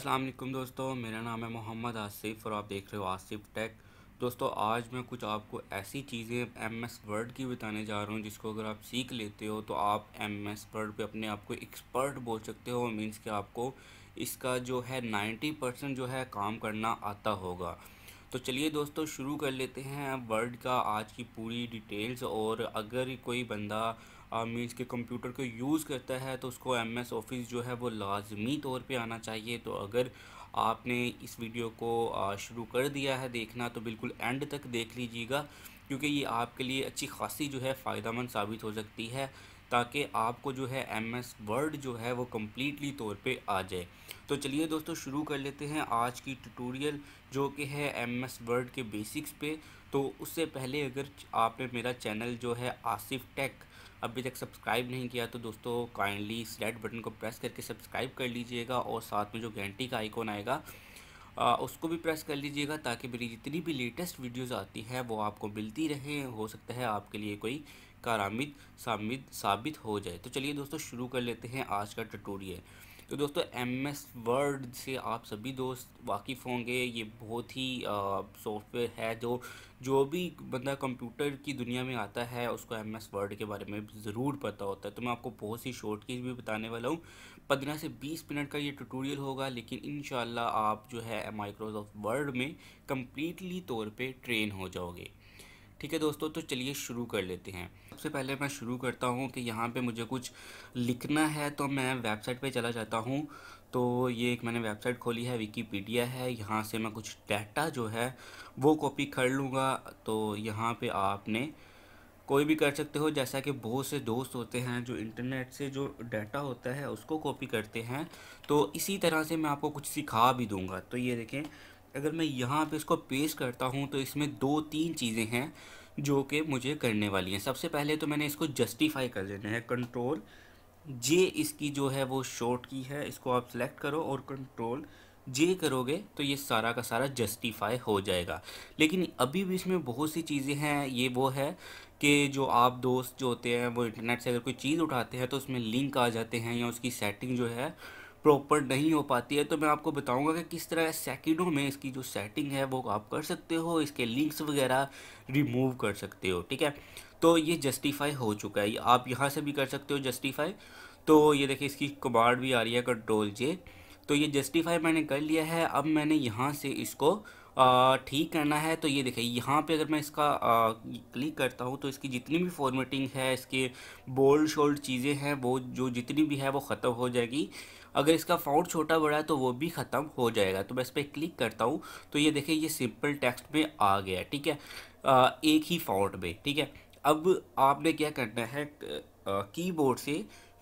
असलम दोस्तों मेरा नाम है मोहम्मद आसिफ और आप देख रहे हो आसिफ टेक दोस्तों आज मैं कुछ आपको ऐसी चीज़ें एम एस वर्ड की बताने जा रहा हूँ जिसको अगर आप सीख लेते हो तो आप एम एस वर्ड पर अपने आप को एक्सपर्ट बोल सकते हो मीन्स कि आपको इसका जो है नाइन्टी परसेंट जो है काम करना आता होगा तो चलिए दोस्तों शुरू कर लेते हैं वर्ड का आज की पूरी डिटेल्स और अगर कोई बंदा मीन्स के कंप्यूटर को यूज़ करता है तो उसको एम एस ऑफिस जो है वो लाजमी तौर पर आना चाहिए तो अगर आपने इस वीडियो को शुरू कर दिया है देखना तो बिल्कुल एंड तक देख लीजिएगा क्योंकि ये आपके लिए अच्छी खासी जो है फ़ायदा मंद साबित हो सकती है ताकि आपको जो है एम एस वर्ड जो है वो कम्प्लीटली तौर पे आ जाए तो चलिए दोस्तों शुरू कर लेते हैं आज की ट्यूटोरियल जो कि है एम एस वर्ड के बेसिक्स पे तो उससे पहले अगर आपने मेरा चैनल जो है आसिफ टेक अभी तक सब्सक्राइब नहीं किया तो दोस्तों काइंडली इस रेड बटन को प्रेस करके सब्सक्राइब कर लीजिएगा और साथ में जो घंटी का आइकॉन आएगा आ, उसको भी प्रेस कर लीजिएगा ताकि मेरी जितनी भी लेटेस्ट वीडियोस आती हैं वो आपको मिलती रहे हो सकता है आपके लिए कोई कारामिद सामिद साबित हो जाए तो चलिए दोस्तों शुरू कर लेते हैं आज का टटोरियल तो दोस्तों एम एस वर्ड से आप सभी दोस्त वाकिफ़ होंगे ये बहुत ही सॉफ्टवेयर है जो जो भी बंदा कंप्यूटर की दुनिया में आता है उसको एम एस वर्ड के बारे में ज़रूर पता होता है तो मैं आपको बहुत सी शॉर्ट की भी बताने वाला हूँ पंद्रह से बीस मिनट का ये ट्यूटोरियल होगा लेकिन इन आप जो है माइक्रोसॉफ्ट वर्ड में कम्प्लीटली तौर पर ट्रेन हो जाओगे ठीक है दोस्तों तो चलिए शुरू कर लेते हैं सबसे पहले मैं शुरू करता हूँ कि यहाँ पे मुझे कुछ लिखना है तो मैं वेबसाइट पे चला जाता हूँ तो ये एक मैंने वेबसाइट खोली है विकीपीडिया है यहाँ से मैं कुछ डाटा जो है वो कॉपी कर लूँगा तो यहाँ पर आपने कोई भी कर सकते हो जैसा कि बहुत से दोस्त होते हैं जो इंटरनेट से जो डाटा होता है उसको कॉपी करते हैं तो इसी तरह से मैं आपको कुछ सिखा भी दूंगा तो ये देखें अगर मैं यहाँ पे इसको पेश करता हूँ तो इसमें दो तीन चीज़ें हैं जो कि मुझे करने वाली हैं सबसे पहले तो मैंने इसको जस्टिफाई कर लेना है कंट्रोल जे इसकी जो है वो शॉर्ट की है इसको आप सेलेक्ट करो और कंट्रोल जे करोगे तो ये सारा का सारा जस्टिफाई हो जाएगा लेकिन अभी भी इसमें बहुत सी चीज़ें हैं ये वो है कि जो आप दोस्त जो होते हैं वो इंटरनेट से अगर कोई चीज़ उठाते हैं तो उसमें लिंक आ जाते हैं या उसकी सेटिंग जो है प्रॉपर नहीं हो पाती है तो मैं आपको बताऊंगा कि किस तरह सेकेंडों में इसकी जो सेटिंग है वो आप कर सकते हो इसके लिंक्स वगैरह रिमूव कर सकते हो ठीक है तो ये जस्टिफाई हो चुका है आप यहाँ से भी कर सकते हो जस्टिफाई तो ये देखिए इसकी कमांड भी आ रही है कंट्रोल जे तो ये जस्टिफाई मैंने कर लिया है अब मैंने यहाँ से इसको ठीक करना है तो ये देखिए यहाँ पे अगर मैं इसका आ, क्लिक करता हूँ तो इसकी जितनी भी फॉर्मेटिंग है इसके बोल्ड शोल्ड चीज़ें हैं वो जो जितनी भी है वो ख़त्म हो जाएगी अगर इसका फाउंड छोटा बड़ा है तो वो भी ख़त्म हो जाएगा तो मैं इस पर क्लिक करता हूँ तो ये देखें ये सिंपल टेक्स्ट में आ गया ठीक है आ, एक ही फाउंड में ठीक है अब आपने क्या करना है कीबोर्ड से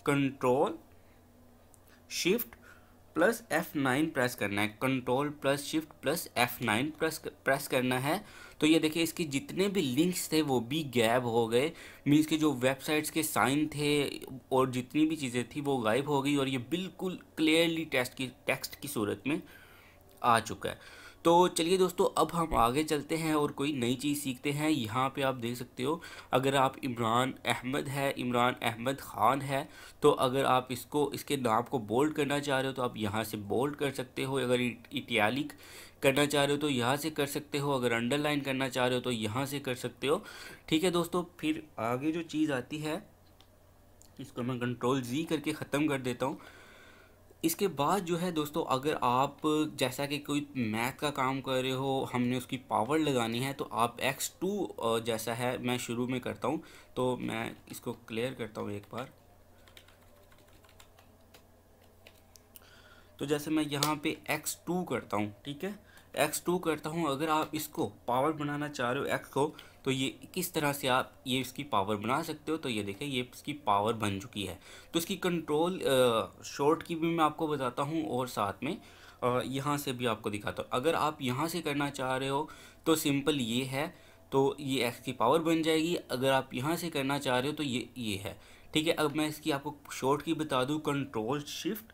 control shift plus F nine press करना है control plus shift plus F nine press press करना है तो ये देखिए इसके जितने भी लिंक्स थे वो भी गैब हो गए मीन्स के जो वेबसाइट्स के साइन थे और जितनी भी चीज़ें थी वो गायब हो गई और ये बिल्कुल क्लियरली टेस्ट की टेक्स्ट की सूरत में आ चुका है तो चलिए दोस्तों अब हम आगे चलते हैं और कोई नई चीज़ सीखते हैं यहाँ पे आप देख सकते हो अगर आप इमरान अहमद है इमरान अहमद ख़ान है तो अगर आप इसको इसके नाम को बोल्ड करना चाह रहे हो तो आप यहाँ से बोल्ड कर सकते हो अगर इटियालिक करना चाह रहे हो तो यहाँ से कर सकते हो अगर अंडरलाइन करना चाह रहे हो तो यहाँ से कर सकते हो ठीक है दोस्तों फिर आगे जो चीज़ आती है इसको मैं कंट्रोल जी करके ख़त्म कर देता हूँ इसके बाद जो है दोस्तों अगर आप जैसा कि कोई मैथ का काम कर रहे हो हमने उसकी पावर लगानी है तो आप एक्स टू जैसा है मैं शुरू में करता हूँ तो मैं इसको क्लियर करता हूँ एक बार तो जैसे मैं यहाँ पे एक्स टू करता हूँ ठीक है एक्स टू करता हूँ अगर आप इसको पावर बनाना चाह रहे हो एक्स को तो ये किस तरह से आप ये इसकी पावर बना सकते हो तो ये देखें ये इसकी पावर बन चुकी है तो इसकी कंट्रोल शॉर्ट की भी मैं आपको बताता हूँ और साथ में यहाँ से भी आपको दिखाता हूँ अगर आप यहाँ से करना चाह रहे हो तो सिंपल ये है तो ये एक्स की पावर बन जाएगी अगर आप यहाँ से करना चाह रहे हो तो ये ये है ठीक है अब मैं इसकी आपको शॉर्ट की बता दूँ कंट्रोल शिफ्ट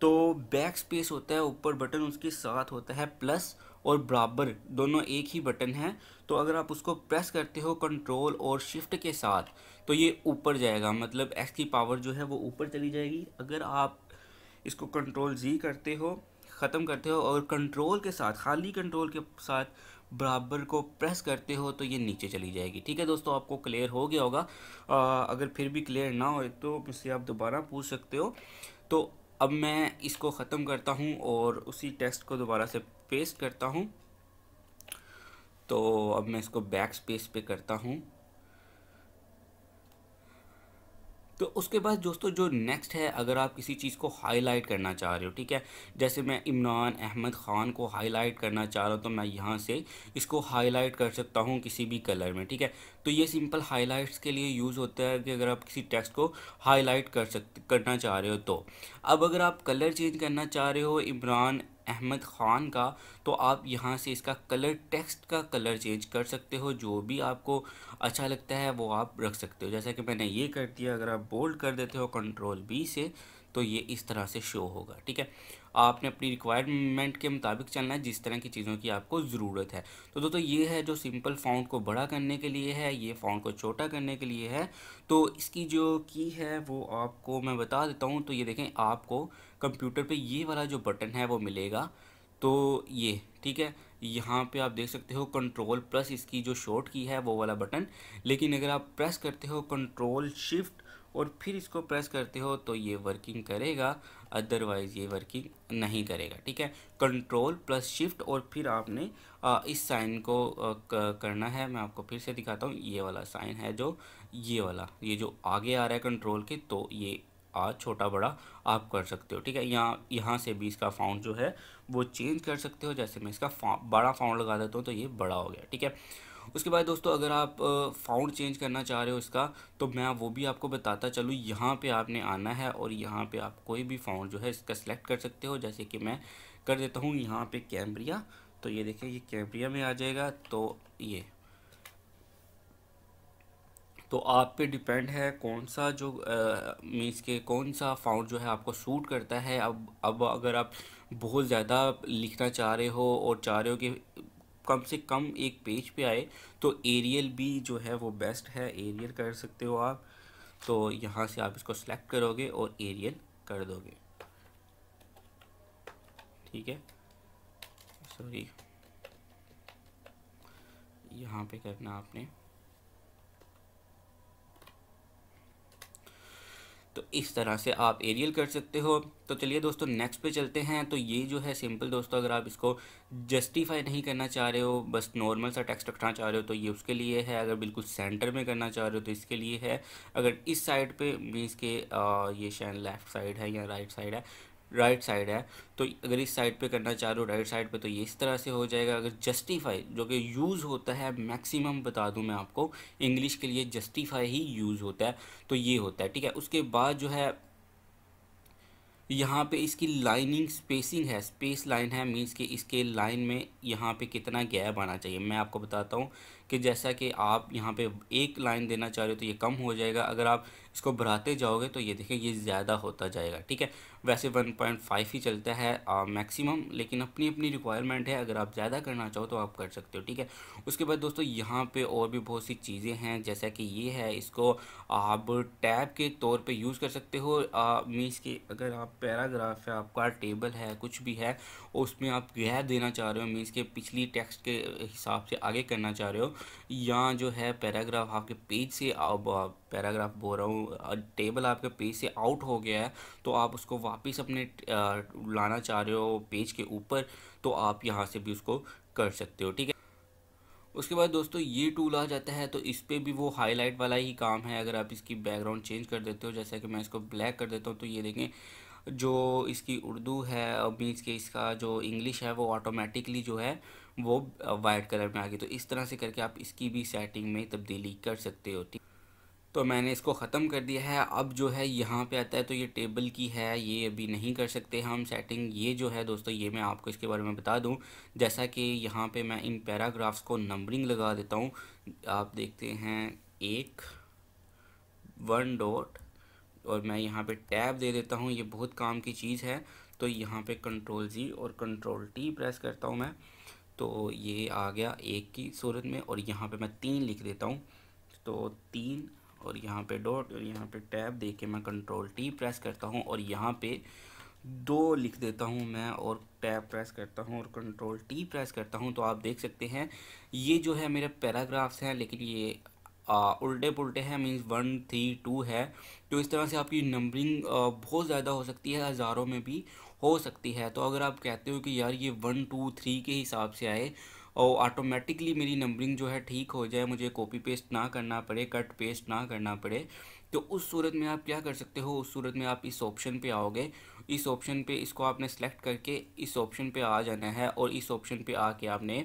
तो बैक स्पेस होता है ऊपर बटन उसके साथ होता है प्लस और बराबर दोनों एक ही बटन है तो अगर आप उसको प्रेस करते हो कंट्रोल और शिफ्ट के साथ तो ये ऊपर जाएगा मतलब एक्स की पावर जो है वो ऊपर चली जाएगी अगर आप इसको कंट्रोल जी करते हो ख़त्म करते हो और कंट्रोल के साथ खाली कंट्रोल के साथ बराबर को प्रेस करते हो तो ये नीचे चली जाएगी ठीक है दोस्तों आपको क्लियर हो गया होगा आ, अगर फिर भी क्लियर ना हो तो मुझसे आप दोबारा पूछ सकते हो तो अब मैं इसको ख़त्म करता हूँ और उसी टेक्स्ट को दोबारा से पेस्ट करता हूँ तो अब मैं इसको बैक स्पेस पे करता हूँ तो उसके बाद दोस्तों जो नेक्स्ट है अगर आप किसी चीज़ को हाईलाइट करना चाह रहे हो ठीक है जैसे मैं इमरान अहमद ख़ान को हाईलाइट करना चाह रहा हूँ तो मैं यहाँ से इसको हाईलाइट कर सकता हूँ किसी भी कलर में ठीक है तो ये सिंपल हाईलाइट्स के लिए यूज़ होता है कि अगर आप किसी टेक्स्ट को हाईलाइट कर सक करना चाह रहे हो तो अब अगर आप कलर चेंज करना चाह रहे हो इमरान अहमद ख़ान का तो आप यहाँ से इसका कलर टेक्स्ट का कलर चेंज कर सकते हो जो भी आपको अच्छा लगता है वो आप रख सकते हो जैसा कि मैंने ये कर दिया अगर आप बोल्ड कर देते हो कंट्रोल बी से तो ये इस तरह से शो होगा ठीक है आपने अपनी रिक्वायरमेंट के मुताबिक चलना है जिस तरह की चीज़ों की आपको ज़रूरत है तो दोस्तों तो ये है जो सिंपल फाउंड को बड़ा करने के लिए है ये फाउंड को छोटा करने के लिए है तो इसकी जो की है वो आपको मैं बता देता हूँ तो ये देखें आपको कंप्यूटर पे ये वाला जो बटन है वो मिलेगा तो ये ठीक है यहाँ पे आप देख सकते हो कंट्रोल प्लस इसकी जो शॉर्ट की है वो वाला बटन लेकिन अगर आप प्रेस करते हो कंट्रोल शिफ्ट और फिर इसको प्रेस करते हो तो ये वर्किंग करेगा अदरवाइज़ ये वर्किंग नहीं करेगा ठीक है कंट्रोल प्लस शिफ्ट और फिर आपने आ, इस साइन को आ, करना है मैं आपको फिर से दिखाता हूँ ये वाला साइन है जो ये वाला ये जो आगे आ रहा है कंट्रोल के तो ये आज छोटा बड़ा आप कर सकते हो ठीक है यहाँ यहाँ से भी इसका फाउंड जो है वो चेंज कर सकते हो जैसे मैं इसका फा, बड़ा फाउंड लगा देता हूँ तो ये बड़ा हो गया ठीक है उसके बाद दोस्तों अगर आप फाउंड चेंज करना चाह रहे हो इसका तो मैं वो भी आपको बताता चलूँ यहाँ पे आपने आना है और यहाँ पे आप कोई भी फाउंड जो है इसका सिलेक्ट कर सकते हो जैसे कि मैं कर देता हूँ यहाँ पे कैम्ब्रिया तो ये देखें ये कैम्ब्रिया में आ जाएगा तो ये तो आप पे डिपेंड है कौन सा जो मीन्स के कौन सा फाउंड जो है आपको सूट करता है अब अब अगर आप बहुत ज़्यादा लिखना चाह रहे हो और चाह रहे हो कि कम से कम एक पेज पे आए तो एरियल भी जो है वो बेस्ट है एरियल कर सकते हो आप तो यहाँ से आप इसको सेलेक्ट करोगे और एरियल कर दोगे ठीक है सॉरी यहाँ पे करना आपने तो इस तरह से आप एरियल कर सकते हो तो चलिए दोस्तों नेक्स्ट पे चलते हैं तो ये जो है सिंपल दोस्तों अगर आप इसको जस्टिफाई नहीं करना चाह रहे हो बस नॉर्मल सा टेक्स्ट रखना चाह रहे हो तो ये उसके लिए है अगर बिल्कुल सेंटर में करना चाह रहे हो तो इसके लिए है अगर इस साइड पे मीन्स के आ, ये शायद लेफ्ट साइड है या राइट साइड है राइट right साइड है तो अगर इस साइड पे करना चाह रहे हो राइट साइड पे तो ये इस तरह से हो जाएगा अगर जस्टिफाई जो कि यूज़ होता है मैक्सिमम बता दूं मैं आपको इंग्लिश के लिए जस्टिफाई ही यूज़ होता है तो ये होता है ठीक है उसके बाद जो है यहाँ पे इसकी लाइनिंग स्पेसिंग है स्पेस लाइन है मींस कि इसके लाइन में यहाँ पे कितना गैप आना चाहिए मैं आपको बताता हूँ कि जैसा कि आप यहाँ पे एक लाइन देना चाह रहे हो तो ये कम हो जाएगा अगर आप इसको बढ़ाते जाओगे तो ये देखिए ये ज़्यादा होता जाएगा ठीक है वैसे 1.5 ही चलता है मैक्सिमम लेकिन अपनी अपनी रिक्वायरमेंट है अगर आप ज़्यादा करना चाहो तो आप कर सकते हो ठीक है उसके बाद दोस्तों यहाँ पे और भी बहुत सी चीज़ें हैं जैसा कि ये है इसको आप टैब के तौर पे यूज़ कर सकते हो मीन्स कि अगर आप पैराग्राफ है आपका टेबल है कुछ भी है उसमें आप गैप देना चाह रहे हो मीन्स के पिछली टेक्स्ट के हिसाब से आगे करना चाह रहे हो या जो है पैराग्राफ आपके पेज से आप पैराग्राफ बोल रहा हूँ टेबल आपके पेज से आउट हो गया है तो आप उसको वापस अपने लाना चाह रहे हो पेज के ऊपर तो आप यहाँ से भी उसको कर सकते हो ठीक है उसके बाद दोस्तों ये टूल आ जाता है तो इस पर भी वो हाईलाइट वाला ही काम है अगर आप इसकी बैकग्राउंड चेंज कर देते हो जैसा कि मैं इसको ब्लैक कर देता हूँ तो ये देखें जो इसकी उर्दू है मीन्स के इसका जो इंग्लिश है वो ऑटोमेटिकली जो है वो वाइट कलर में आ गई तो इस तरह से करके आप इसकी भी सेटिंग में तब्दीली कर सकते हो ठीक तो मैंने इसको ख़त्म कर दिया है अब जो है यहाँ पे आता है तो ये टेबल की है ये अभी नहीं कर सकते हम सेटिंग ये जो है दोस्तों ये मैं आपको इसके बारे में बता दूँ जैसा कि यहाँ पे मैं इन पैराग्राफ्स को नंबरिंग लगा देता हूँ आप देखते हैं एक वन डॉट और मैं यहाँ पे टैब दे देता हूँ ये बहुत काम की चीज़ है तो यहाँ पे कंट्रोल जी और कंट्रोल टी प्रेस करता हूँ मैं तो ये आ गया एक की सूरत में और यहाँ पे मैं तीन लिख देता हूँ तो तीन और यहाँ पे डॉट और यहाँ पे टैब देके के मैं कंट्रोल टी प्रेस करता हूँ और यहाँ पे दो लिख देता हूँ मैं और टैब प्रेस करता हूँ और कंट्रोल टी प्रेस करता हूँ तो आप देख सकते हैं ये जो है मेरे पैराग्राफ्स हैं लेकिन ये आ, उल्टे पुलटे हैं मीन्स वन थ्री टू है तो इस तरह से आपकी नंबरिंग बहुत ज़्यादा हो सकती है हज़ारों में भी हो सकती है तो अगर आप कहते हो कि यार ये वन टू थ्री के हिसाब से आए और ऑटोमेटिकली मेरी नंबरिंग जो है ठीक हो जाए मुझे कॉपी पेस्ट ना करना पड़े कट पेस्ट ना करना पड़े तो उस सूरत में आप क्या कर सकते हो उस सूरत में आप इस ऑप्शन पे आओगे इस ऑप्शन पे इसको आपने सेलेक्ट करके इस ऑप्शन पे आ जाना है और इस ऑप्शन पे आके आपने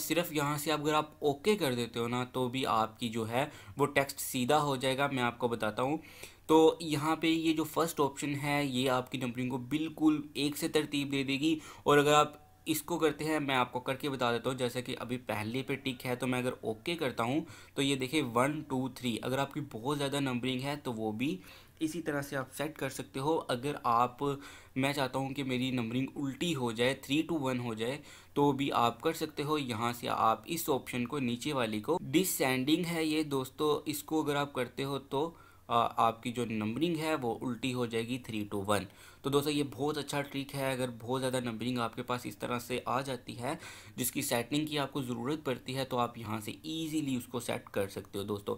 सिर्फ यहाँ से आप अगर आप ओके कर देते हो ना तो भी आपकी जो है वो टेक्स्ट सीधा हो जाएगा मैं आपको बताता हूँ तो यहाँ पे ये जो फर्स्ट ऑप्शन है ये आपकी नंबरिंग को बिल्कुल एक से तरतीब दे देगी और अगर आप इसको करते हैं मैं आपको करके बता देता हूँ जैसे कि अभी पहले पे टिक है तो मैं अगर ओके करता हूँ तो ये देखिए वन टू थ्री अगर आपकी बहुत ज़्यादा नंबरिंग है तो वो भी इसी तरह से आप सेट कर सकते हो अगर आप मैं चाहता हूँ कि मेरी नंबरिंग उल्टी हो जाए थ्री टू वन हो जाए तो भी आप कर सकते हो यहाँ से आप इस ऑप्शन को नीचे वाली को डिसेंडिंग है ये दोस्तों इसको अगर आप करते हो तो आपकी जो नंबरिंग है वो उल्टी हो जाएगी थ्री टू वन तो दोस्तों ये बहुत अच्छा ट्रिक है अगर बहुत ज़्यादा नंबरिंग आपके पास इस तरह से आ जाती है जिसकी सेटिंग की आपको ज़रूरत पड़ती है तो आप यहाँ से ईजीली उसको सेट कर सकते हो दोस्तों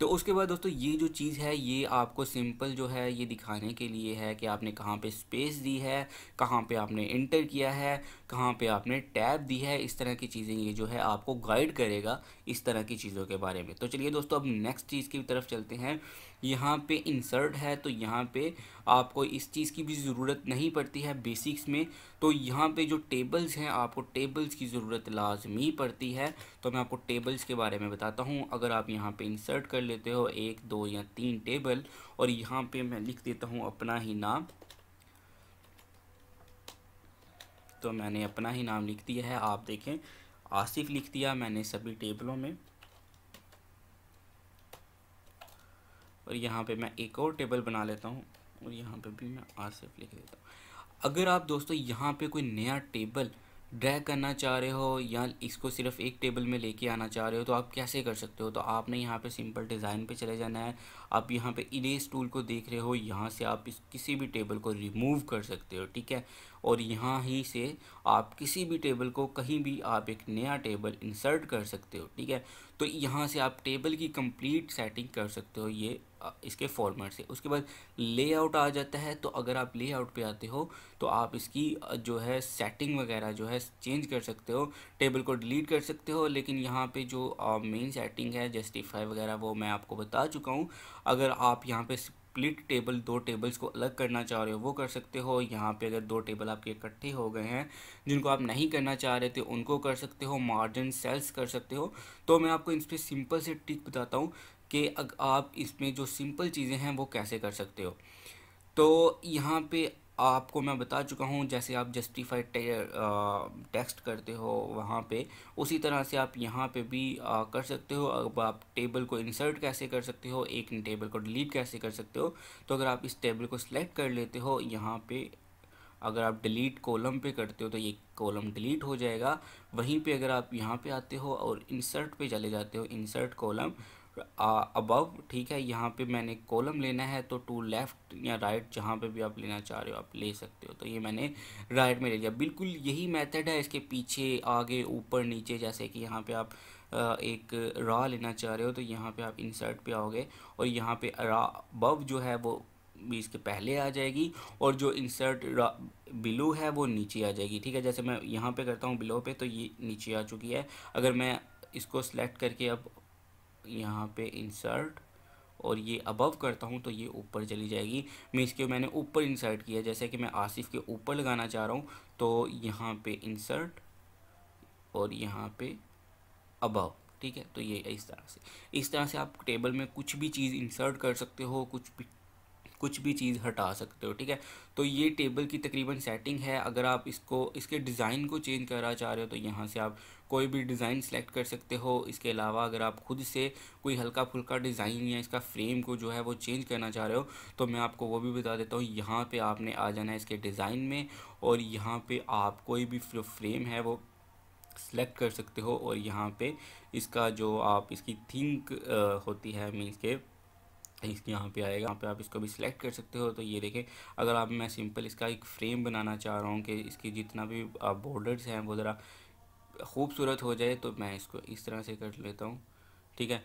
तो उसके बाद दोस्तों ये जो चीज़ है ये आपको सिंपल जो है ये दिखाने के लिए है कि आपने कहाँ पे स्पेस दी है कहाँ पे आपने इंटर किया है कहाँ पे आपने टैब दी है इस तरह की चीज़ें ये जो है आपको गाइड करेगा इस तरह की चीज़ों के बारे में तो चलिए दोस्तों अब नेक्स्ट चीज़ की तरफ चलते हैं यहाँ पे इंसर्ट है तो यहाँ पे आपको इस चीज़ की भी ज़रूरत नहीं पड़ती है बेसिक्स में तो यहाँ पे जो टेबल्स हैं आपको टेबल्स की ज़रूरत लाजमी पड़ती है तो मैं आपको टेबल्स के बारे में बताता हूँ अगर आप यहाँ पे इंसर्ट कर लेते हो एक दो या तीन टेबल और यहाँ पे मैं लिख देता हूँ अपना ही नाम तो मैंने अपना ही नाम लिख दिया है आप देखें आसिफ लिख दिया मैंने सभी टेबलों में और यहाँ पे मैं एक और टेबल बना लेता हूँ और यहाँ पे भी मैं आसिफ लिख देता हूँ अगर आप दोस्तों यहाँ पे कोई नया टेबल ड्रैग करना चाह रहे हो या इसको सिर्फ एक टेबल में लेके आना चाह रहे हो तो आप कैसे कर सकते हो तो आपने यहाँ पे सिंपल डिज़ाइन पे चले जाना है आप यहाँ पे इरेज टूल को देख रहे हो यहाँ से आप इस किसी भी टेबल को रिमूव कर सकते हो ठीक है और यहाँ ही से आप किसी भी टेबल को कहीं भी आप एक नया टेबल इंसर्ट कर सकते हो ठीक है तो यहाँ से आप टेबल की कंप्लीट सेटिंग कर सकते हो ये इसके फॉर्मेट से उसके बाद लेआउट आ जाता है तो अगर आप लेआउट पे आते हो तो आप इसकी जो है सेटिंग वगैरह जो है चेंज कर सकते हो टेबल को डिलीट कर सकते हो लेकिन यहाँ पे जो मेन सेटिंग है जस्टिफाई वगैरह वो मैं आपको बता चुका हूँ अगर आप यहाँ पे स्प्लिट टेबल दो टेबल्स को अलग करना चाह रहे हो वो कर सकते हो यहाँ पे अगर दो टेबल आपके इकट्ठे हो गए हैं जिनको आप नहीं करना चाह रहे थे उनको कर सकते हो मार्जिन सेल्स कर सकते हो तो मैं आपको इस पर सिंपल से ट्रिक बताता हूँ कि अगर आप इसमें जो सिंपल चीज़ें हैं वो कैसे कर सकते हो तो यहाँ पे आपको मैं बता चुका हूँ जैसे आप जस्टिफाइड टेक्स्ट करते हो वहाँ पे उसी तरह से आप यहाँ पे भी आ, कर सकते हो अब आप टेबल को इंसर्ट कैसे कर सकते हो एक टेबल को डिलीट कैसे कर सकते हो तो अगर आप इस टेबल को सिलेक्ट कर लेते हो यहाँ पे अगर आप डिलीट कॉलम पे करते हो तो ये कॉलम डिलीट हो जाएगा वहीं पे अगर आप यहाँ पे आते हो और इंसर्ट पे चले जाते हो इंसर्ट कॉलम अबव ठीक है यहाँ पे मैंने कॉलम लेना है तो टू लेफ़्ट या राइट जहाँ पे भी आप लेना चाह रहे हो आप ले सकते हो तो ये मैंने राइट में ले लिया बिल्कुल यही मेथड है इसके पीछे आगे ऊपर नीचे जैसे कि यहाँ पे आप एक रा लेना चाह रहे हो तो यहाँ पे आप इंसर्ट पे आओगे और यहाँ पे रा अबव जो है वो भी इसके पहले आ जाएगी और जो इंसर्ट बिलो है वो नीचे आ जाएगी ठीक है जैसे मैं यहाँ पर करता हूँ बिलो पर तो ये नीचे आ चुकी है अगर मैं इसको सेलेक्ट करके अब यहाँ पे इंसर्ट और ये अबव करता हूँ तो ये ऊपर चली जाएगी मैं इसके मैंने ऊपर इंसर्ट किया जैसे कि मैं आसिफ के ऊपर लगाना चाह रहा हूँ तो यहाँ पे इंसर्ट और यहाँ पे अबव ठीक है तो ये इस तरह से इस तरह से आप टेबल में कुछ भी चीज़ इंसर्ट कर सकते हो कुछ भी कुछ भी चीज़ हटा सकते हो ठीक है तो ये टेबल की तकरीबन सेटिंग है अगर आप इसको इसके डिज़ाइन को चेंज करना चाह रहे हो तो यहाँ से आप कोई भी डिज़ाइन सेलेक्ट कर सकते हो इसके अलावा अगर आप खुद से कोई हल्का फुल्का डिज़ाइन या इसका फ्रेम को जो है वो चेंज करना चाह रहे हो तो मैं आपको वो भी बता देता हूँ यहाँ पर आपने आ जाना है इसके डिज़ाइन में और यहाँ पर आप कोई भी फ्रेम है वो सेलेक्ट कर सकते हो और यहाँ पे इसका जो आप इसकी थिंक होती है मीन्स के इसके यहाँ पे आएगा यहाँ पे आप इसको भी सिलेक्ट कर सकते हो तो ये देखें अगर आप मैं सिंपल इसका एक फ्रेम बनाना चाह रहा हूँ कि इसकी जितना भी बॉर्डर्स हैं वो ज़रा खूबसूरत हो जाए तो मैं इसको इस तरह से कर लेता हूँ ठीक है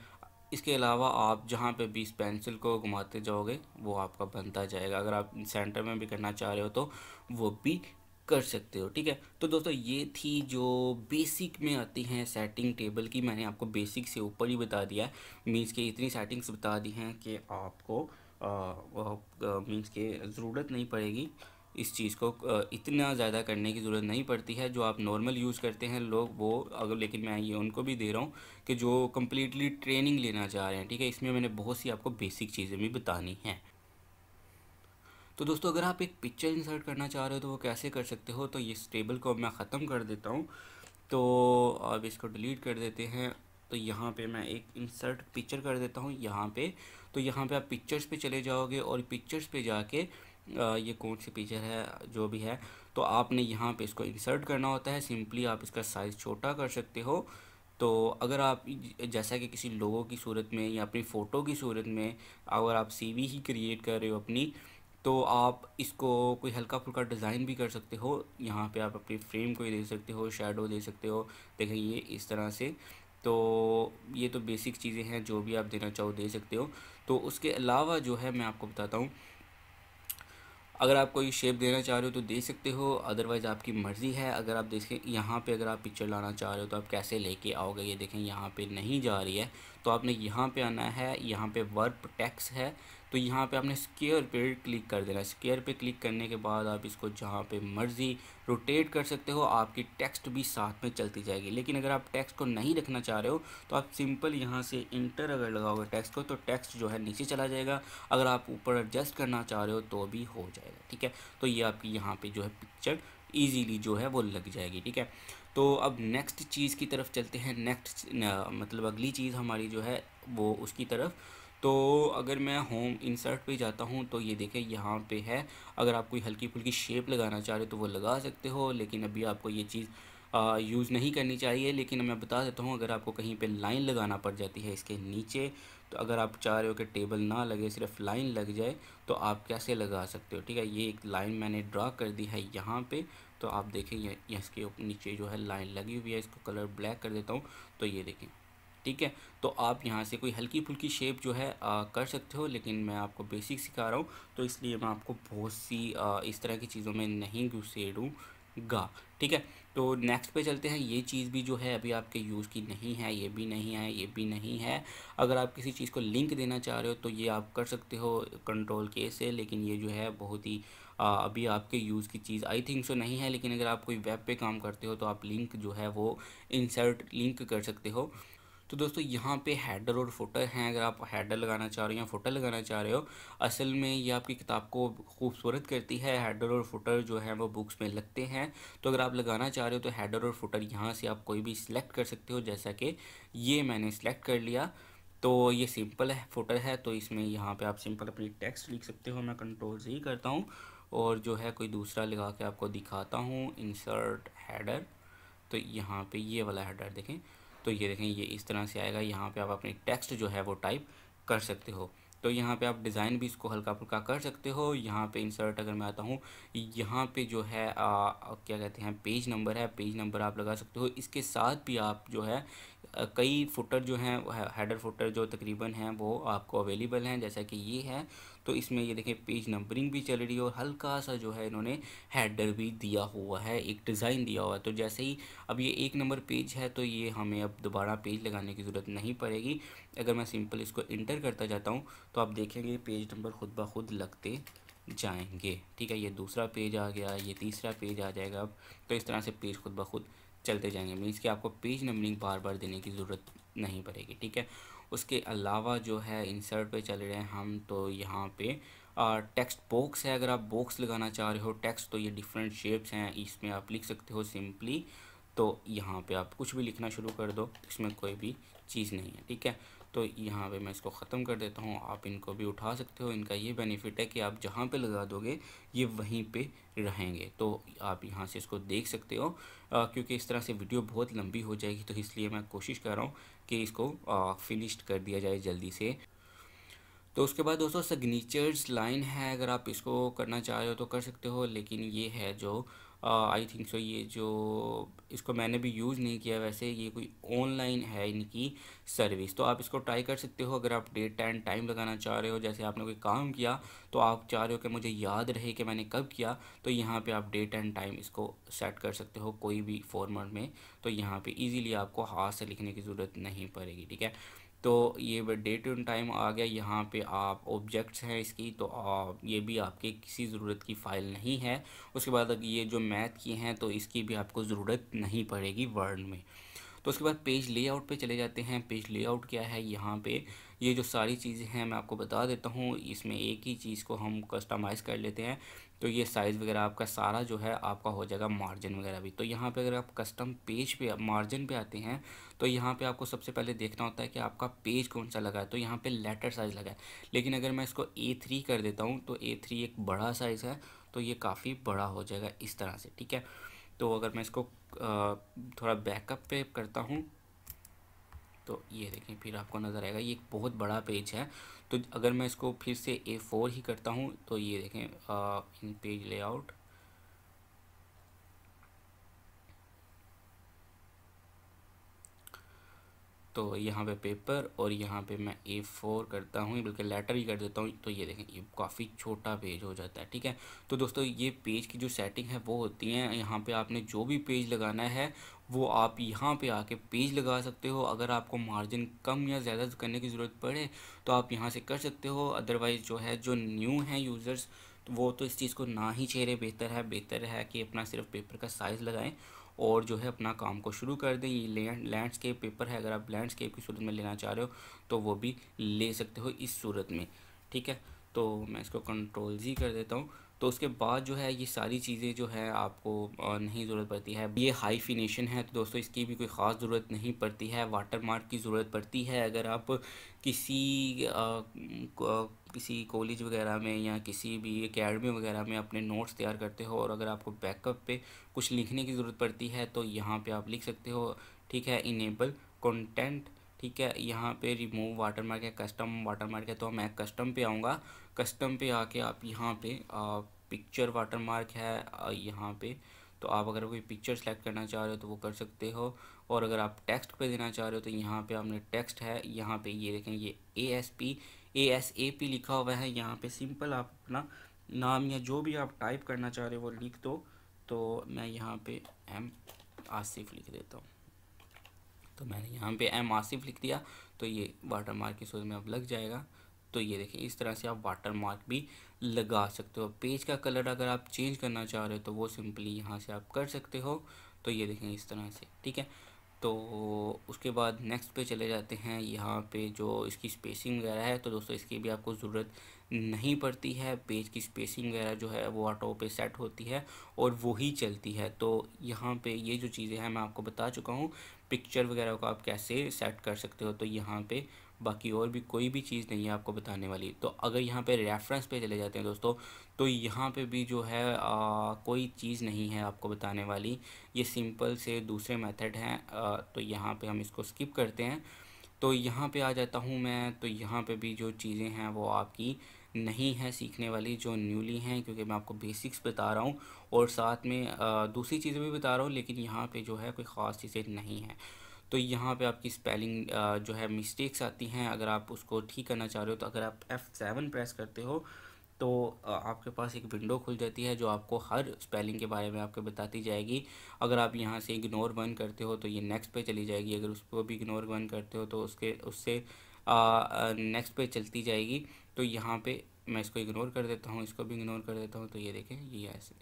इसके अलावा आप जहाँ पे भी इस पेंसिल को घुमाते जाओगे वो आपका बनता जाएगा अगर आप सेंटर में भी करना चाह रहे हो तो वो भी कर सकते हो ठीक है तो दोस्तों ये थी जो बेसिक में आती हैं सेटिंग टेबल की मैंने आपको बेसिक से ऊपर ही बता दिया मीन्स के इतनी सेटिंग्स बता दी हैं कि आपको मीन्स के ज़रूरत नहीं पड़ेगी इस चीज़ को इतना ज़्यादा करने की ज़रूरत नहीं पड़ती है जो आप नॉर्मल यूज़ करते हैं लोग वो अगर लेकिन मैं ये उनको भी दे रहा हूँ कि जो कम्प्लीटली ट्रेनिंग लेना चाह रहे हैं ठीक है इसमें मैंने बहुत सी आपको बेसिक चीज़ें भी बतानी हैं तो दोस्तों अगर आप एक पिक्चर इंसर्ट करना चाह रहे हो तो वो कैसे कर सकते हो तो इस टेबल को मैं ख़त्म कर देता हूँ तो अब इसको डिलीट कर देते हैं तो यहाँ पे मैं एक इंसर्ट पिक्चर कर देता हूँ यहाँ पे तो यहाँ पे आप पिक्चर्स पे चले जाओगे और पिक्चर्स पे जाके ये कौन सी पिक्चर है जो भी है तो आपने यहाँ पे इसको इंसर्ट करना होता है सिंपली आप इसका साइज़ छोटा कर सकते हो तो अगर आप जैसा कि किसी लोगों की सूरत में या अपनी फ़ोटो की सूरत में अगर आप सी ही क्रिएट कर रहे हो अपनी तो आप इसको कोई हल्का फुल्का डिज़ाइन भी कर सकते हो यहाँ पे आप अपनी फ्रेम को दे सकते हो शेडो दे सकते हो देखें ये इस तरह से तो ये तो बेसिक चीज़ें हैं जो भी आप देना चाहो दे सकते हो तो उसके अलावा जो है मैं आपको बताता हूँ अगर आप कोई शेप देना चाह रहे हो तो दे सकते हो अदरवाइज़ आपकी मर्ज़ी है अगर आप देखें यहाँ पे अगर आप पिक्चर लाना चाह रहे हो तो आप कैसे लेके आओगे ये देखें यहाँ पे नहीं जा रही है तो आपने यहाँ पे आना है यहाँ पे वर्ड टैक्स है तो यहाँ पे आपने स्केयर पे क्लिक कर देना स्केयर पे क्लिक करने के बाद आप इसको जहाँ पे मर्ज़ी रोटेट कर सकते हो आपकी टेक्स्ट भी साथ में चलती जाएगी लेकिन अगर आप टेक्स्ट को नहीं रखना चाह रहे हो तो आप सिंपल यहाँ से इंटर अगर लगाओगे टेक्स्ट को तो टेक्स्ट जो है नीचे चला जाएगा अगर आप ऊपर एडजस्ट करना चाह रहे हो तो भी हो जाएगा ठीक है तो ये आपकी यहाँ पर जो है पिक्चर ईजीली जो है वो लग जाएगी ठीक है तो अब नेक्स्ट चीज़ की तरफ चलते हैं नेक्स्ट मतलब अगली चीज़ हमारी जो है वो उसकी तरफ तो अगर मैं होम इंसर्ट पे जाता हूँ तो ये देखें यहाँ पे है अगर आप कोई हल्की फुल्की शेप लगाना चाह रहे हो तो वो लगा सकते हो लेकिन अभी आपको ये चीज़ यूज़ नहीं करनी चाहिए लेकिन मैं बता देता हूँ अगर आपको कहीं पे लाइन लगाना पड़ जाती है इसके नीचे तो अगर आप चाह रहे हो कि टेबल ना लगे सिर्फ लाइन लग जाए तो आप कैसे लगा सकते हो ठीक है ये एक लाइन मैंने ड्रा कर दी है यहाँ पे तो आप देखें ये इसके नीचे जो है लाइन लगी हुई है इसको कलर ब्लैक कर देता हूँ तो ये देखें ठीक है तो आप यहाँ से कोई हल्की फुल्की शेप जो है आ, कर सकते हो लेकिन मैं आपको बेसिक सिखा रहा हूँ तो इसलिए मैं आपको बहुत सी आ, इस तरह की चीज़ों में नहीं घुसेड़ूँ गा ठीक है तो नेक्स्ट पे चलते हैं ये चीज़ भी जो है अभी आपके यूज़ की नहीं है ये भी नहीं है ये भी नहीं है अगर आप किसी चीज़ को लिंक देना चाह रहे हो तो ये आप कर सकते हो कंट्रोल के से लेकिन ये जो है बहुत ही आ, अभी आपके यूज़ की चीज़ आई थिंक सो नहीं है लेकिन अगर आप कोई वेब पे काम करते हो तो आप लिंक जो है वो इंसर्ट लिंक कर सकते हो तो दोस्तों यहाँ पे हेडर और फोटो हैं अगर आप हेडर लगाना चाह रहे हो या फोटर लगाना चाह रहे हो असल में ये आपकी किताब को खूबसूरत करती है हेडर और फोटर जो है वो बुक्स में लगते हैं तो अगर आप लगाना चाह रहे हो तो हेडर और फोटर यहाँ से आप कोई भी सिलेक्ट कर सकते हो जैसा कि ये मैंने सिलेक्ट कर लिया तो ये सिंपल है फोटर है तो इसमें यहाँ पर आप सिंपल अपनी टेक्स्ट लिख सकते हो मैं कंट्रोल से ही करता हूँ और जो है कोई दूसरा लगा के आपको दिखाता हूँ इंसर्ट हैडर तो यहाँ पे ये वाला हेडर देखें तो ये देखें ये इस तरह से आएगा यहाँ पे आप अपनी टेक्स्ट जो है वो टाइप कर सकते हो तो यहाँ पे आप डिज़ाइन भी इसको हल्का फुल्का कर सकते हो यहाँ पे इंसर्ट अगर मैं आता हूँ यहाँ पे जो है आ, क्या कहते हैं पेज नंबर है पेज नंबर आप लगा सकते हो इसके साथ भी आप जो है कई फुटर जो हैं हेडर फुटर जो तकरीबन हैं वो आपको अवेलेबल हैं जैसा कि ये है तो इसमें ये देखें पेज नंबरिंग भी चल रही है और हल्का सा जो है इन्होंने हेडर भी दिया हुआ है एक डिज़ाइन दिया हुआ है तो जैसे ही अब ये एक नंबर पेज है तो ये हमें अब दोबारा पेज लगाने की ज़रूरत नहीं पड़ेगी अगर मैं सिंपल इसको इंटर करता जाता हूँ तो आप देखेंगे पेज नंबर खुद ब खुद लगते जाएंगे ठीक है ये दूसरा पेज आ गया ये तीसरा पेज आ जाएगा अब तो इस तरह से पेज खुद ब खुद चलते जाएंगे मीन्स कि आपको पेज नंबरिंग बार बार देने की ज़रूरत नहीं पड़ेगी ठीक है उसके अलावा जो है इंसर्ट पे चले रहे हैं हम तो यहाँ पे टेक्स्ट बॉक्स है अगर आप बॉक्स लगाना चाह रहे हो टेक्स्ट तो ये डिफरेंट शेप्स हैं इसमें आप लिख सकते हो सिंपली तो यहाँ पे आप कुछ भी लिखना शुरू कर दो इसमें कोई भी चीज़ नहीं है ठीक है तो यहाँ पे मैं इसको ख़त्म कर देता हूँ आप इनको भी उठा सकते हो इनका ये बेनिफिट है कि आप जहाँ पे लगा दोगे ये वहीं पे रहेंगे तो आप यहाँ से इसको देख सकते हो आ, क्योंकि इस तरह से वीडियो बहुत लंबी हो जाएगी तो इसलिए मैं कोशिश कर रहा हूँ कि इसको फिनिश्ड कर दिया जाए जल्दी से तो उसके बाद दोस्तों सिग्नेचर्स लाइन है अगर आप इसको करना चाह रहे हो तो कर सकते हो लेकिन ये है जो आई थिंक सो ये जो इसको मैंने भी यूज़ नहीं किया वैसे ये कोई ऑनलाइन है इनकी सर्विस तो आप इसको ट्राई कर सकते हो अगर आप डेट एंड टाइम लगाना चाह रहे हो जैसे आपने कोई काम किया तो आप चाह रहे हो कि मुझे याद रहे कि मैंने कब किया तो यहाँ पे आप डेट एंड टाइम इसको सेट कर सकते हो कोई भी फॉर्मेट में तो यहाँ पर ईज़िली आपको हाथ से लिखने की ज़रूरत नहीं पड़ेगी ठीक है तो ये डेट एंड टाइम आ गया यहाँ पे आप ऑब्जेक्ट्स हैं इसकी तो आप ये भी आपके किसी ज़रूरत की फ़ाइल नहीं है उसके बाद ये जो मैथ की हैं तो इसकी भी आपको ज़रूरत नहीं पड़ेगी वर्ड में तो उसके बाद पेज लेआउट पे चले जाते हैं पेज लेआउट क्या है यहाँ पे ये जो सारी चीज़ें हैं मैं आपको बता देता हूँ इसमें एक ही चीज़ को हम कस्टमाइज़ कर लेते हैं तो ये साइज़ वगैरह आपका सारा जो है आपका हो जाएगा मार्जिन वगैरह भी तो यहाँ पे अगर आप कस्टम पेज पे मार्जिन पे आते हैं तो यहाँ पे आपको सबसे पहले देखना होता है कि आपका पेज कौन सा लगा है तो यहाँ पे लेटर साइज़ लगा है लेकिन अगर मैं इसको ए थ्री कर देता हूँ तो ए थ्री एक बड़ा साइज़ है तो ये काफ़ी बड़ा हो जाएगा इस तरह से ठीक है तो अगर मैं इसको थोड़ा बैकअप पे करता हूँ तो ये देखें फिर आपको नज़र आएगा ये एक बहुत बड़ा पेज है तो अगर मैं इसको फिर से ए फोर ही करता हूँ तो ये देखें इन पेज लेआउट तो यहाँ पे पेपर और यहाँ पे मैं ए फोर करता हूँ बल्कि लेटर ही कर देता हूँ तो ये देखें ये काफ़ी छोटा पेज हो जाता है ठीक है तो दोस्तों ये पेज की जो सेटिंग है वो होती है यहाँ पे आपने जो भी पेज लगाना है वो आप यहाँ पे आके पेज लगा सकते हो अगर आपको मार्जिन कम या ज़्यादा करने की ज़रूरत पड़े तो आप यहाँ से कर सकते हो अदरवाइज़ जो है जो न्यू हैं यूज़र्स तो वो तो इस चीज़ को ना ही चेहरे बेहतर है बेहतर है कि अपना सिर्फ पेपर का साइज़ लगाएं और जो है अपना काम को शुरू कर दें ये लैंडस्केप पेपर है अगर आप लैंडस्केप की सूरत में लेना चाह रहे हो तो वो भी ले सकते हो इस सूरत में ठीक है तो मैं इसको कंट्रोल जी कर देता हूँ तो उसके बाद जो है ये सारी चीज़ें जो है आपको नहीं ज़रूरत पड़ती है ये हाई फिनेशन है तो दोस्तों इसकी भी कोई ख़ास ज़रूरत नहीं पड़ती है वाटर मार्क की ज़रूरत पड़ती है अगर आप किसी आ, किसी कॉलेज वगैरह में या किसी भी अकेडमी वगैरह में अपने नोट्स तैयार करते हो और अगर आपको बैकअप पे कुछ लिखने की ज़रूरत पड़ती है तो यहाँ पे आप लिख सकते हो ठीक है इनेबल कंटेंट ठीक है यहाँ पे रिमूव वाटर मार्क है कस्टम वाटर मार्क है तो मैं कस्टम पे आऊँगा कस्टम पे आके आप यहाँ पे आ, पिक्चर वाटर मार्क है यहाँ पे तो आप अगर कोई पिक्चर सेलेक्ट करना चाह रहे हो तो वो कर सकते हो और अगर आप टेक्स्ट पे देना चाह रहे हो तो यहाँ पे आपने टेक्स्ट है यहाँ पे ये देखें ये A S P A S A P लिखा हुआ है यहाँ पे सिंपल आप अपना नाम या जो भी आप टाइप करना चाह रहे हो वो लिख दो तो मैं यहाँ पे एम आसिफ लिख देता हूँ तो मैंने यहाँ पे एम आसिफ लिख दिया तो ये वाटर मार्क की सोच में अब लग जाएगा तो ये देखिए इस तरह से आप वाटर मार्क भी लगा सकते हो पेज का कलर अगर आप चेंज करना चाह रहे हो तो वो सिंपली यहाँ से आप कर सकते हो तो ये देखें इस तरह से ठीक है तो उसके बाद नेक्स्ट पे चले जाते हैं यहाँ पे जो इसकी स्पेसिंग वगैरह है तो दोस्तों इसकी भी आपको ज़रूरत नहीं पड़ती है पेज की स्पेसिंग वगैरह जो है वो ऑटो पे सेट होती है और वही चलती है तो यहाँ पे ये जो चीज़ें हैं मैं आपको बता चुका हूँ पिक्चर वगैरह को आप कैसे सेट कर सकते हो तो यहाँ पे बाकी और भी कोई भी चीज़ नहीं है आपको बताने वाली तो अगर यहाँ पे रेफरेंस पे चले जाते हैं दोस्तों तो यहाँ पे भी जो है आ, कोई चीज़ नहीं है आपको बताने वाली ये सिंपल से दूसरे मेथड हैं तो यहाँ पे हम इसको स्किप करते हैं तो यहाँ पे आ जाता हूँ मैं तो यहाँ पे भी जो चीज़ें हैं वो आपकी नहीं है सीखने वाली जो न्यूली हैं क्योंकि मैं आपको बेसिक्स बता रहा हूँ और साथ में दूसरी चीज़ें भी बता रहा हूँ लेकिन यहाँ पे जो है कोई ख़ास चीज़ें नहीं हैं तो यहाँ पे आपकी स्पेलिंग जो है मिस्टेक्स आती हैं अगर आप उसको ठीक करना चाह रहे हो तो अगर आप एफ़ सेवन प्रेस करते हो तो आपके पास एक विंडो खुल जाती है जो आपको हर स्पेलिंग के बारे में आपको बताती जाएगी अगर आप यहाँ से इग्नोर वन करते हो तो ये नेक्स्ट पे चली जाएगी अगर उसको भी इग्नोर वन करते हो तो उसके उससे नेक्स्ट पे चलती जाएगी तो यहाँ पे मैं इसको इग्नोर कर देता हूँ इसको भी इग्नोर कर देता हूँ तो ये देखें ये ऐसे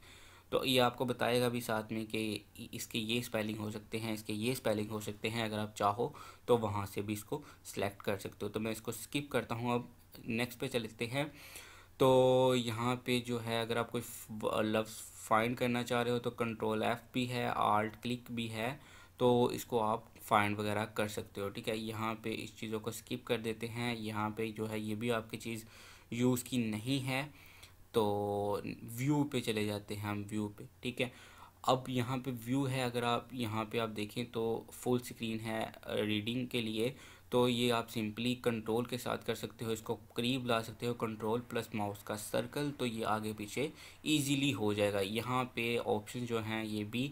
तो ये आपको बताएगा भी साथ में कि इसके ये स्पेलिंग हो सकते हैं इसके ये स्पेलिंग हो सकते हैं अगर आप चाहो तो वहाँ से भी इसको सिलेक्ट कर सकते हो तो मैं इसको स्किप करता हूँ अब नेक्स्ट पे चलते हैं तो यहाँ पे जो है अगर आप कोई लफ्स फाइंड करना चाह रहे हो तो कंट्रोल एफ़ भी है आर्ट क्लिक भी है तो इसको आप फाइंड वगैरह कर सकते हो ठीक है यहाँ पे इस चीज़ों को स्किप कर देते हैं यहाँ पे जो है ये भी आपकी चीज़ यूज़ की नहीं है तो व्यू पे चले जाते हैं हम व्यू पे ठीक है अब यहाँ पे व्यू है अगर आप यहाँ पे आप देखें तो फुल स्क्रीन है रीडिंग के लिए तो ये आप सिंपली कंट्रोल के साथ कर सकते हो इसको करीब ला सकते हो कंट्रोल प्लस माउस का सर्कल तो ये आगे पीछे इजीली हो जाएगा यहाँ पे ऑप्शन जो हैं ये भी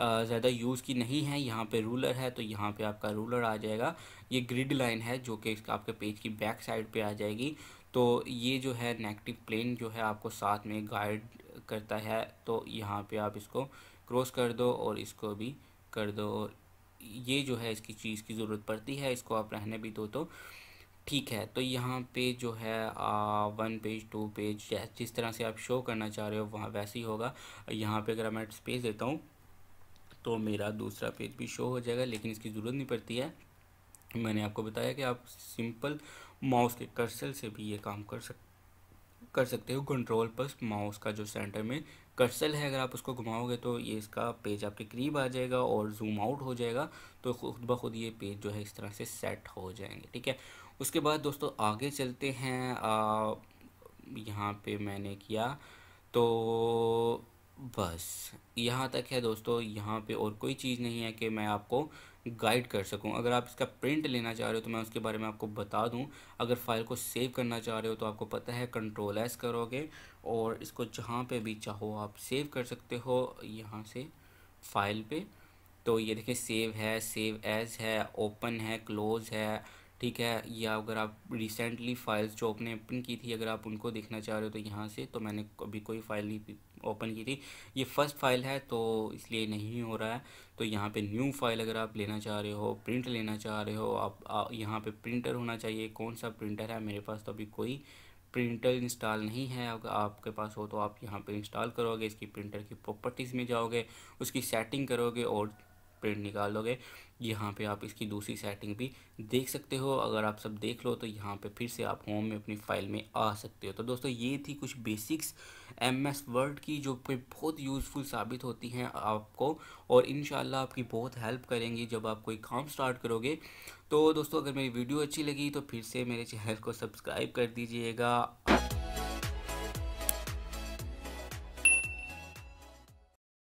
ज़्यादा यूज़ की नहीं है यहाँ पे रूलर है तो यहाँ पे आपका रूलर आ जाएगा ये ग्रिड लाइन है जो कि आपके पेज की बैक साइड पे आ जाएगी तो ये जो है नेगेटिव प्लेन जो है आपको साथ में गाइड करता है तो यहाँ पे आप इसको क्रॉस कर दो और इसको भी कर दो और ये जो है इसकी चीज़ की ज़रूरत पड़ती है इसको आप रहने भी दो तो ठीक है तो यहाँ पे जो है आ, वन पेज टू पेज जिस तरह से आप शो करना चाह रहे हो वहाँ वैसे ही होगा यहाँ पे अगर मैं स्पेस देता हूँ तो मेरा दूसरा पेज भी शो हो जाएगा लेकिन इसकी ज़रूरत नहीं पड़ती है मैंने आपको बताया कि आप सिंपल माउस के कर्सल से भी ये काम कर सक कर सकते हो कंट्रोल प्लस माउस का जो सेंटर में कर्सल है अगर आप उसको घुमाओगे तो ये इसका पेज आपके करीब आ जाएगा और जूम आउट हो जाएगा तो खुद ब खुद ये पेज जो है इस तरह से सेट हो जाएंगे ठीक है उसके बाद दोस्तों आगे चलते हैं यहाँ पे मैंने किया तो बस यहाँ तक है दोस्तों यहाँ पे और कोई चीज़ नहीं है कि मैं आपको गाइड कर सकूँ अगर आप इसका प्रिंट लेना चाह रहे हो तो मैं उसके बारे में आपको बता दूँ अगर फ़ाइल को सेव करना चाह रहे हो तो आपको पता है कंट्रोल एस करोगे और इसको जहाँ पे भी चाहो आप सेव कर सकते हो यहाँ से फाइल पे तो ये देखें सेव है सेव एज है ओपन है क्लोज़ है ठीक है या अगर आप रिसेंटली फाइल्स जो आपने ओपन की थी अगर आप उनको देखना चाह रहे हो तो यहाँ से तो मैंने अभी कोई फाइल नहीं ओपन की थी ये फ़र्स्ट फाइल है तो इसलिए नहीं हो रहा है तो यहाँ पे न्यू फाइल अगर आप लेना चाह रहे हो प्रिंट लेना चाह रहे हो आप यहाँ पे प्रिंटर होना चाहिए कौन सा प्रिंटर है मेरे पास तो अभी कोई प्रिंटर इंस्टॉल नहीं है अगर आपके पास हो तो आप यहाँ पर इंस्टॉल करोगे इसकी प्रिंटर की प्रॉपर्टीज़ में जाओगे उसकी सेटिंग करोगे और प्रिंट निकालोगे यहाँ पे आप इसकी दूसरी सेटिंग भी देख सकते हो अगर आप सब देख लो तो यहाँ पे फिर से आप होम में अपनी फाइल में आ सकते हो तो दोस्तों ये थी कुछ बेसिक्स एम एस वर्ड की जो कि बहुत यूज़फुल साबित होती हैं आपको और इन आपकी बहुत हेल्प करेंगी जब आप कोई काम स्टार्ट करोगे तो दोस्तों अगर मेरी वीडियो अच्छी लगी तो फिर से मेरे चैनल को सब्सक्राइब कर दीजिएगा